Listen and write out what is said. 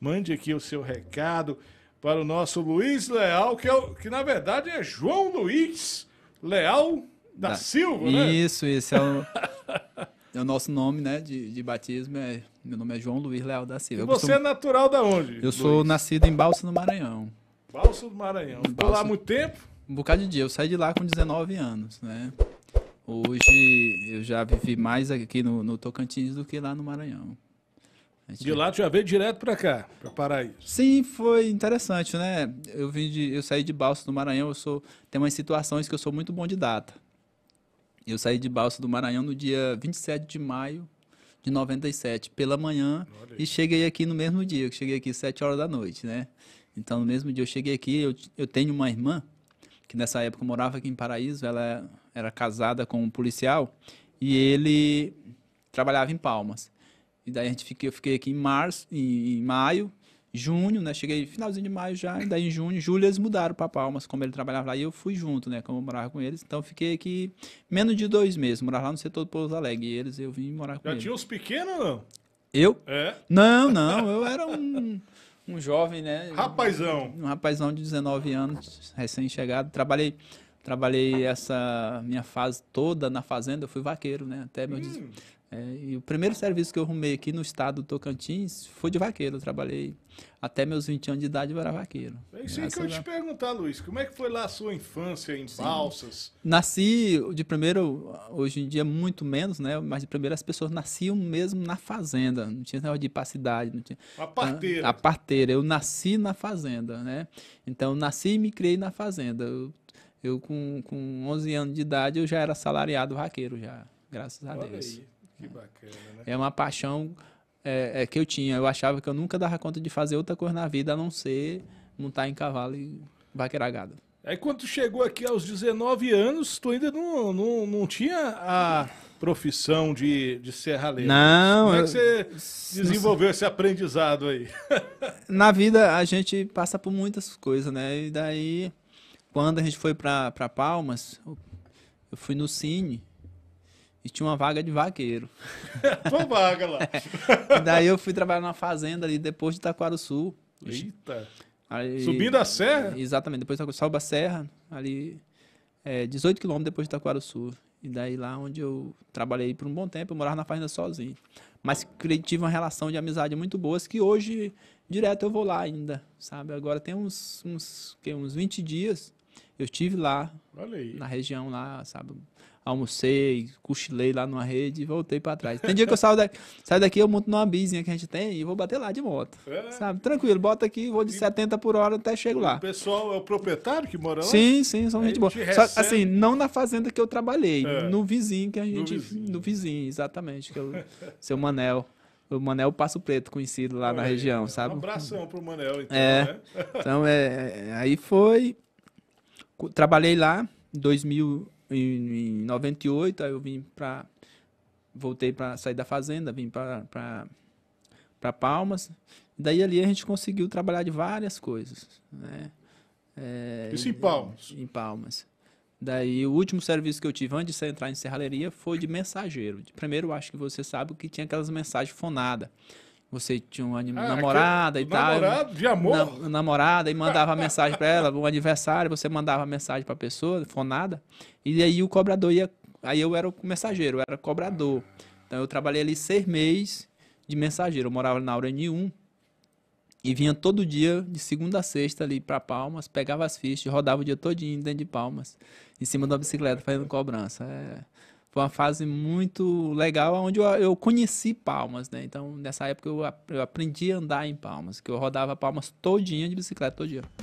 Mande aqui o seu recado para o nosso Luiz Leal, que, é o, que na verdade é João Luiz Leal da, da Silva, né? Isso, isso. É o, é o nosso nome né, de, de batismo. É, meu nome é João Luiz Leal da Silva. E eu você costumo, é natural da onde? Eu Luiz? sou nascido em Balsa do Maranhão. Balsa do Maranhão. Ficou lá há muito tempo? Um bocado de dia. Eu saí de lá com 19 anos, né? Hoje eu já vivi mais aqui no, no Tocantins do que lá no Maranhão. Gente... É de lá tu já veio direto para cá, para Paraíso. Sim, foi interessante, né? Eu vim de, eu saí de Balsa do Maranhão, eu sou tem umas situações que eu sou muito bom de data. Eu saí de Balsa do Maranhão no dia 27 de maio de 97 pela manhã e cheguei aqui no mesmo dia, eu cheguei aqui 7 horas da noite, né? Então no mesmo dia eu cheguei aqui, eu, eu tenho uma irmã que nessa época morava aqui em Paraíso, ela era casada com um policial e ele trabalhava em Palmas. E daí a gente fiquei, eu fiquei aqui em março, em, em maio, junho, né? Cheguei finalzinho de maio já, e daí em junho, julho eles mudaram para Palmas, como ele trabalhava lá, e eu fui junto, né? Como eu morava com eles. Então fiquei aqui menos de dois meses, morava lá no setor do Pouso Alegre, e eles eu vim morar com já eles. Já tinha os pequenos não? Eu? É? Não, não, eu era um, um jovem, né? Rapazão. Um, um rapazão de 19 anos, recém-chegado. Trabalhei trabalhei essa minha fase toda na fazenda, eu fui vaqueiro, né? Até meu, hum. É, e o primeiro serviço que eu arrumei aqui no estado do Tocantins foi de vaqueiro. Eu trabalhei até meus 20 anos de idade, eu era vaqueiro. É isso aí que eu ia te perguntar, Luiz. Como é que foi lá a sua infância em Sim. Balsas? Nasci de primeiro, hoje em dia muito menos, né? Mas de primeiro as pessoas nasciam mesmo na fazenda. Não tinha negócio de ir para a cidade. Não tinha... A parteira. A, a parteira. Eu nasci na fazenda, né? Então, nasci e me criei na fazenda. Eu, eu com, com 11 anos de idade, eu já era salariado vaqueiro já. Graças a Olha Deus. Aí. Que bacana, né? É uma paixão é, é, que eu tinha. Eu achava que eu nunca dava conta de fazer outra coisa na vida a não ser montar em cavalo e vaquerar gado. Aí quando chegou aqui aos 19 anos, tu ainda não, não, não tinha a profissão de, de serralheiro. Não. Como é que você desenvolveu esse aprendizado aí? na vida a gente passa por muitas coisas, né? E daí, quando a gente foi para Palmas, eu fui no Cine e tinha uma vaga de vaqueiro. Tua vaga lá. É. Daí eu fui trabalhar numa fazenda ali depois de Itaquaro Sul. Eita! Subindo a serra? Exatamente, depois de Salva Serra, ali é, 18 quilômetros depois de Itaquaro Sul. E daí lá onde eu trabalhei por um bom tempo, eu morava na fazenda sozinho. Mas tive uma relação de amizade muito boa, que hoje direto eu vou lá ainda, sabe? Agora tem uns, uns, que, uns 20 dias eu estive lá, na região lá, sabe? Almocei, cochilei lá numa rede e voltei para trás. Tem dia que eu saio daqui, saio daqui, eu monto numa bizinha que a gente tem e vou bater lá de moto. É. Né? Sabe? Tranquilo, bota aqui, vou de e... 70 por hora até chego lá. O pessoal é o proprietário que mora lá? Sim, sim, são Aí é gente boa. Só, assim, não na fazenda que eu trabalhei, é. no vizinho que a gente. No vizinho, no vizinho exatamente, que eu, seu Manel o Manel Passo Preto, conhecido lá Olha na região, aí, sabe? Um abração pro Manel, então, é, né? Então, é, é aí foi, trabalhei lá em 2098, aí eu vim para voltei para sair da fazenda, vim para Palmas. Daí ali a gente conseguiu trabalhar de várias coisas, né? É, Isso em Palmas. Em Palmas. Daí o último serviço que eu tive antes de entrar em serralheria foi de mensageiro. Primeiro, acho que você sabe que tinha aquelas mensagens fonadas você tinha uma ah, namorada e tal. Namorado de amor? Na, namorada e mandava mensagem para ela, um aniversário, você mandava mensagem para a pessoa, fonada. E aí o cobrador ia. Aí eu era o mensageiro, eu era cobrador. Então eu trabalhei ali seis meses de mensageiro. Eu morava na N 1 e vinha todo dia, de segunda a sexta, ali para Palmas, pegava as fichas, rodava o dia todinho dentro de Palmas, em cima da bicicleta, fazendo cobrança. É foi uma fase muito legal onde eu, eu conheci Palmas, né? Então, nessa época eu, eu aprendi a andar em Palmas, que eu rodava Palmas todinha de bicicleta todo dia.